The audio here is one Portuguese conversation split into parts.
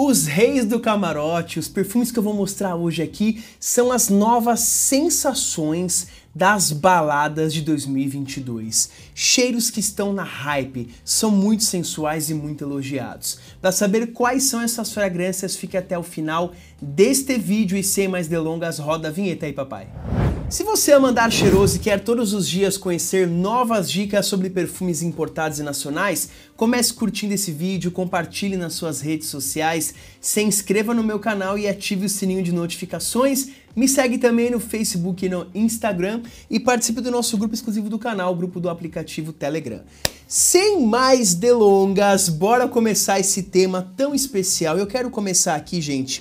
Os reis do camarote, os perfumes que eu vou mostrar hoje aqui são as novas sensações das baladas de 2022. Cheiros que estão na hype, são muito sensuais e muito elogiados. Para saber quais são essas fragrâncias, fique até o final deste vídeo e sem mais delongas, roda a vinheta aí, papai. Se você é mandar cheiroso e quer todos os dias conhecer novas dicas sobre perfumes importados e nacionais, comece curtindo esse vídeo, compartilhe nas suas redes sociais, se inscreva no meu canal e ative o sininho de notificações me segue também no Facebook e no Instagram e participe do nosso grupo exclusivo do canal, o grupo do aplicativo Telegram. Sem mais delongas, bora começar esse tema tão especial. Eu quero começar aqui, gente,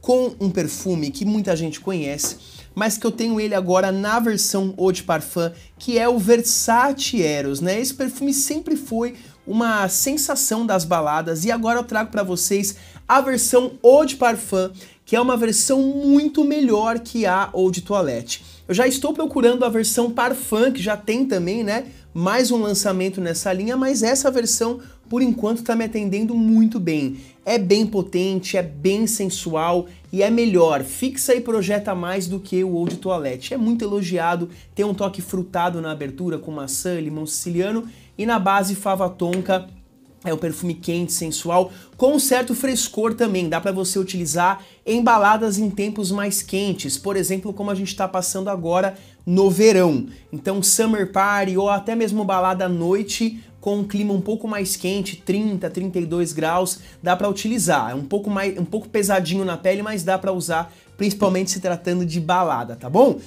com um perfume que muita gente conhece, mas que eu tenho ele agora na versão Eau de Parfum, que é o Versace Eros, né? Esse perfume sempre foi uma sensação das baladas e agora eu trago para vocês a versão Eau de Parfum, que é uma versão muito melhor que a Eau de Toilette. Eu já estou procurando a versão Parfum, que já tem também, né? Mais um lançamento nessa linha, mas essa versão, por enquanto, está me atendendo muito bem. É bem potente, é bem sensual e é melhor. Fixa e projeta mais do que o Old Toilette. É muito elogiado, tem um toque frutado na abertura com maçã, limão siciliano e na base fava tonka é um perfume quente, sensual, com um certo frescor também. Dá para você utilizar em baladas em tempos mais quentes, por exemplo, como a gente está passando agora no verão. Então, summer party ou até mesmo balada à noite com um clima um pouco mais quente, 30, 32 graus, dá para utilizar. É um pouco mais um pouco pesadinho na pele, mas dá para usar, principalmente se tratando de balada, tá bom?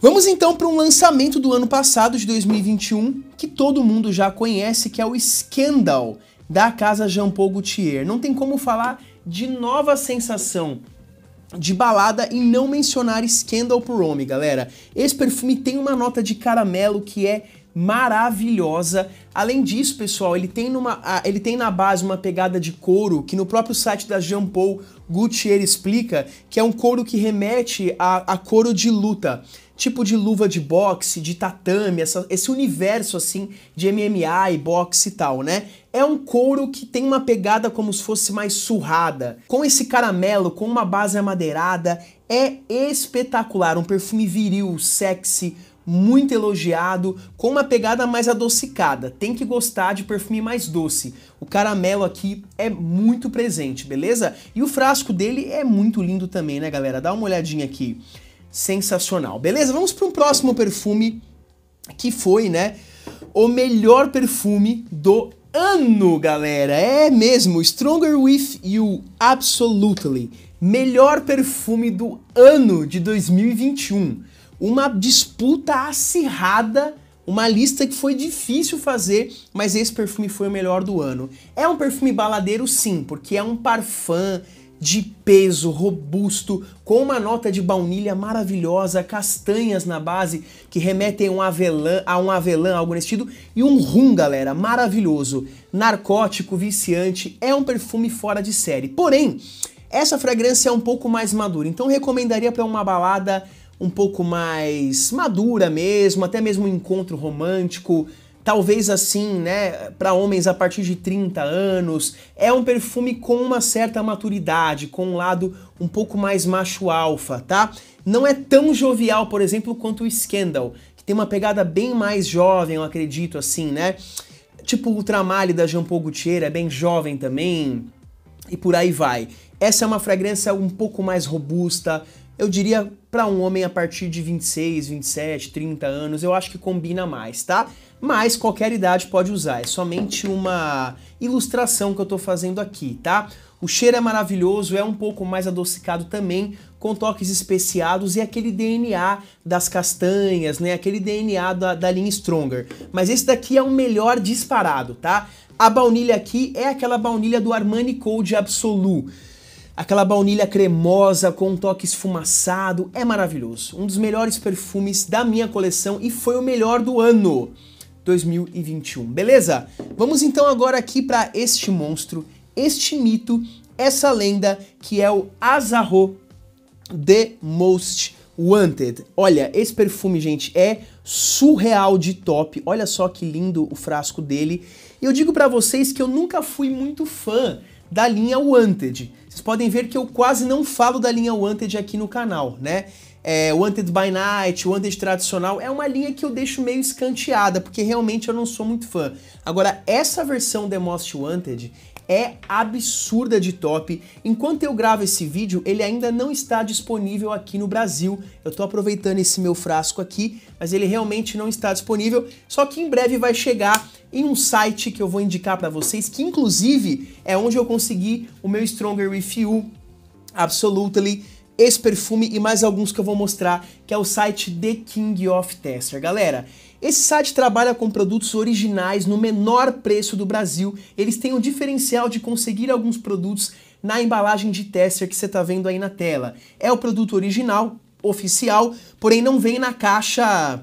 Vamos então para um lançamento do ano passado de 2021 que todo mundo já conhece, que é o Scandal da Casa Jean Paul Gaultier. Não tem como falar de nova sensação de balada e não mencionar Scandal por Homem, galera. Esse perfume tem uma nota de caramelo que é maravilhosa. Além disso, pessoal, ele tem, numa, ele tem na base uma pegada de couro que no próprio site da Jean Paul Gaultier explica que é um couro que remete a, a couro de luta tipo de luva de boxe, de tatame, essa, esse universo assim de MMA e boxe e tal, né? É um couro que tem uma pegada como se fosse mais surrada, com esse caramelo, com uma base amadeirada, é espetacular, um perfume viril, sexy, muito elogiado, com uma pegada mais adocicada. Tem que gostar de perfume mais doce. O caramelo aqui é muito presente, beleza? E o frasco dele é muito lindo também, né, galera? Dá uma olhadinha aqui sensacional. Beleza? Vamos para um próximo perfume que foi, né, o melhor perfume do ano, galera. É mesmo, Stronger With You, absolutely. Melhor perfume do ano de 2021. Uma disputa acirrada, uma lista que foi difícil fazer, mas esse perfume foi o melhor do ano. É um perfume baladeiro sim, porque é um parfum de peso, robusto, com uma nota de baunilha maravilhosa, castanhas na base que remetem a um avelã, a um avelã, algo nesse e um rum, galera, maravilhoso, narcótico, viciante, é um perfume fora de série. Porém, essa fragrância é um pouco mais madura, então recomendaria para uma balada um pouco mais madura mesmo, até mesmo um encontro romântico, talvez assim, né, para homens a partir de 30 anos, é um perfume com uma certa maturidade, com um lado um pouco mais macho alfa, tá? Não é tão jovial, por exemplo, quanto o Scandal, que tem uma pegada bem mais jovem, eu acredito assim, né? Tipo o Ultramale da Jean Paul Gaultier, é bem jovem também, e por aí vai. Essa é uma fragrância um pouco mais robusta, eu diria para um homem a partir de 26, 27, 30 anos, eu acho que combina mais, tá? Mas qualquer idade pode usar, é somente uma ilustração que eu tô fazendo aqui, tá? O cheiro é maravilhoso, é um pouco mais adocicado também, com toques especiados e aquele DNA das castanhas, né? Aquele DNA da, da linha Stronger. Mas esse daqui é o melhor disparado, tá? A baunilha aqui é aquela baunilha do Armani Code Absolu Aquela baunilha cremosa com um toque esfumaçado é maravilhoso. Um dos melhores perfumes da minha coleção e foi o melhor do ano 2021. Beleza? Vamos então agora aqui para este monstro, este mito, essa lenda que é o Azarro The Most Wanted. Olha, esse perfume, gente, é surreal de top. Olha só que lindo o frasco dele. E eu digo para vocês que eu nunca fui muito fã da linha Wanted. Vocês podem ver que eu quase não falo da linha Wanted aqui no canal, né? É, Wanted by Night, Wanted tradicional, é uma linha que eu deixo meio escanteada, porque realmente eu não sou muito fã. Agora, essa versão The Most Wanted, é absurda de top. Enquanto eu gravo esse vídeo, ele ainda não está disponível aqui no Brasil. Eu estou aproveitando esse meu frasco aqui, mas ele realmente não está disponível. Só que em breve vai chegar em um site que eu vou indicar para vocês, que inclusive é onde eu consegui o meu Stronger With You Absolutely esse perfume e mais alguns que eu vou mostrar, que é o site The King of Tester. Galera, esse site trabalha com produtos originais no menor preço do Brasil. Eles têm o diferencial de conseguir alguns produtos na embalagem de tester que você está vendo aí na tela. É o produto original, oficial, porém não vem na caixa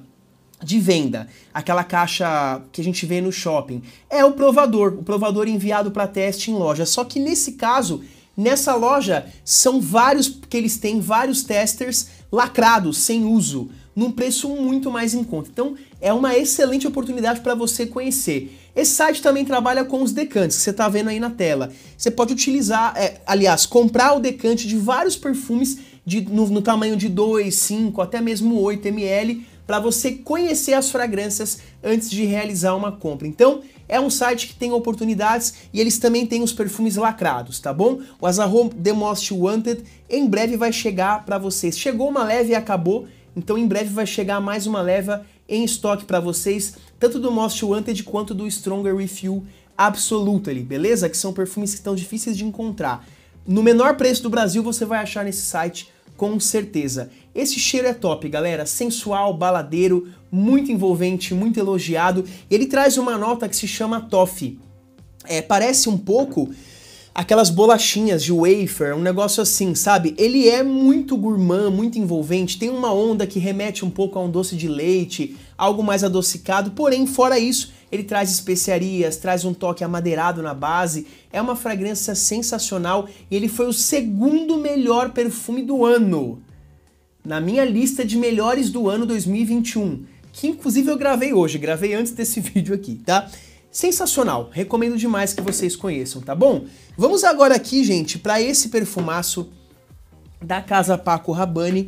de venda, aquela caixa que a gente vê no shopping. É o provador, o provador enviado para teste em loja. Só que nesse caso, nessa loja, são vários que eles têm vários testers lacrados, sem uso num preço muito mais em conta. Então, é uma excelente oportunidade para você conhecer. Esse site também trabalha com os decantes, que você está vendo aí na tela. Você pode utilizar, é, aliás, comprar o decante de vários perfumes de, no, no tamanho de 2, 5, até mesmo 8 ml, para você conhecer as fragrâncias antes de realizar uma compra. Então, é um site que tem oportunidades e eles também têm os perfumes lacrados, tá bom? O Azarro The Most Wanted em breve vai chegar para vocês. Chegou uma leve e acabou, então em breve vai chegar mais uma leva em estoque para vocês, tanto do Most Wanted quanto do Stronger Refuel Absolutely, beleza? Que são perfumes que estão difíceis de encontrar. No menor preço do Brasil você vai achar nesse site com certeza. Esse cheiro é top, galera, sensual, baladeiro, muito envolvente, muito elogiado. Ele traz uma nota que se chama toffee. É, parece um pouco aquelas bolachinhas de wafer, um negócio assim, sabe? Ele é muito gourmand, muito envolvente, tem uma onda que remete um pouco a um doce de leite, algo mais adocicado, porém, fora isso, ele traz especiarias, traz um toque amadeirado na base, é uma fragrância sensacional e ele foi o segundo melhor perfume do ano na minha lista de melhores do ano 2021, que inclusive eu gravei hoje, gravei antes desse vídeo aqui, tá? Sensacional, recomendo demais que vocês conheçam, tá bom? Vamos agora aqui, gente, para esse perfumaço da Casa Paco Rabanne,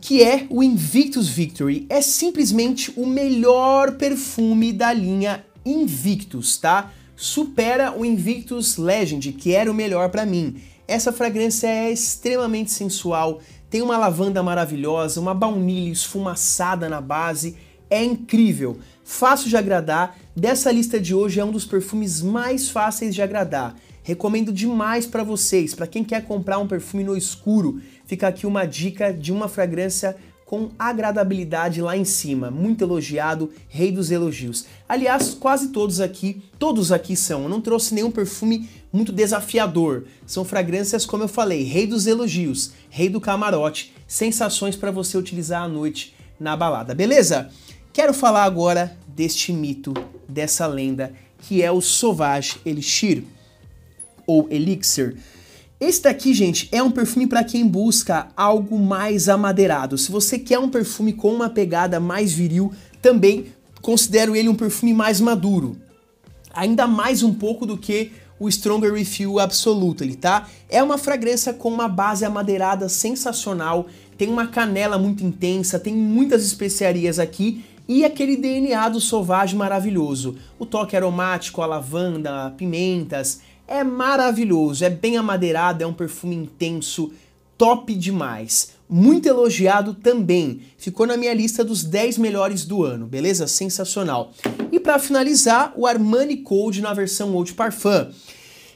que é o Invictus Victory. É simplesmente o melhor perfume da linha Invictus, tá? Supera o Invictus Legend, que era o melhor para mim. Essa fragrância é extremamente sensual, tem uma lavanda maravilhosa, uma baunilha esfumaçada na base, é incrível, fácil de agradar. Dessa lista de hoje é um dos perfumes mais fáceis de agradar. Recomendo demais para vocês, para quem quer comprar um perfume no escuro, fica aqui uma dica de uma fragrância com agradabilidade lá em cima, muito elogiado, rei dos elogios. Aliás, quase todos aqui, todos aqui são. Eu não trouxe nenhum perfume muito desafiador. São fragrâncias, como eu falei, rei dos elogios, rei do camarote, sensações para você utilizar à noite na balada, beleza? Quero falar agora deste mito, dessa lenda, que é o Sauvage Elixir ou Elixir. Esse daqui, gente, é um perfume para quem busca algo mais amadeirado. Se você quer um perfume com uma pegada mais viril, também considero ele um perfume mais maduro. Ainda mais um pouco do que o Stronger Refill Absoluto, ele tá? É uma fragrância com uma base amadeirada sensacional, tem uma canela muito intensa, tem muitas especiarias aqui e aquele DNA do Sauvage maravilhoso. O toque aromático, a lavanda, pimentas. É maravilhoso, é bem amadeirado, é um perfume intenso, top demais. Muito elogiado também. Ficou na minha lista dos 10 melhores do ano, beleza? Sensacional. E para finalizar, o Armani Cold na versão Old Parfum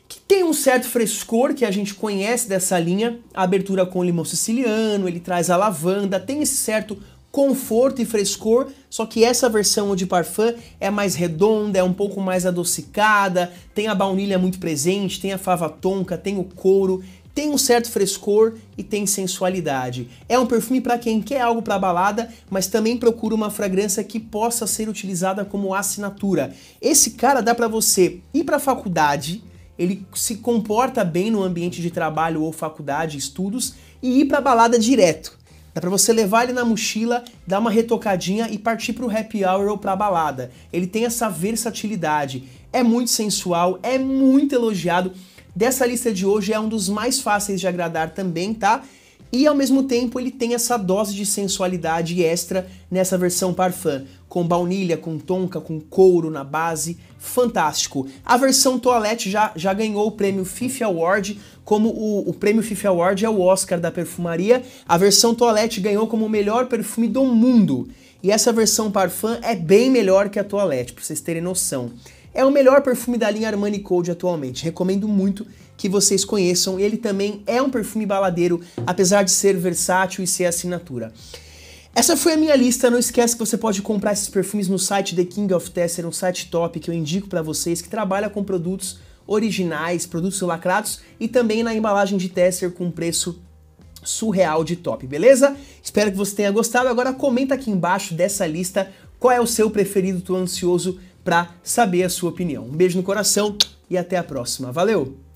que tem um certo frescor que a gente conhece dessa linha, a abertura com limão siciliano, ele traz a lavanda, tem esse certo conforto e frescor, só que essa versão de parfum é mais redonda, é um pouco mais adocicada, tem a baunilha muito presente, tem a fava tonka, tem o couro, tem um certo frescor e tem sensualidade. É um perfume para quem quer algo para balada, mas também procura uma fragrância que possa ser utilizada como assinatura. Esse cara dá para você ir para a faculdade, ele se comporta bem no ambiente de trabalho ou faculdade, estudos e ir para balada direto Dá pra você levar ele na mochila, dar uma retocadinha e partir pro happy hour ou pra balada. Ele tem essa versatilidade, é muito sensual, é muito elogiado. Dessa lista de hoje é um dos mais fáceis de agradar também, tá? E ao mesmo tempo ele tem essa dose de sensualidade extra nessa versão parfum, com baunilha, com tonka, com couro na base, fantástico. A versão toilette já, já ganhou o prêmio Fifi Award, como o, o prêmio Fifi Award é o Oscar da perfumaria, a versão toilette ganhou como o melhor perfume do mundo. E essa versão parfum é bem melhor que a toilette, para vocês terem noção. É o melhor perfume da linha Armani Code atualmente, recomendo muito que vocês conheçam. Ele também é um perfume baladeiro, apesar de ser versátil e ser assinatura. Essa foi a minha lista. Não esquece que você pode comprar esses perfumes no site The King of Tester, um site top que eu indico para vocês que trabalha com produtos originais, produtos lacrados e também na embalagem de Tesser com preço surreal de top, beleza? Espero que você tenha gostado. Agora comenta aqui embaixo dessa lista qual é o seu preferido. Tô ansioso para saber a sua opinião. Um beijo no coração e até a próxima. Valeu!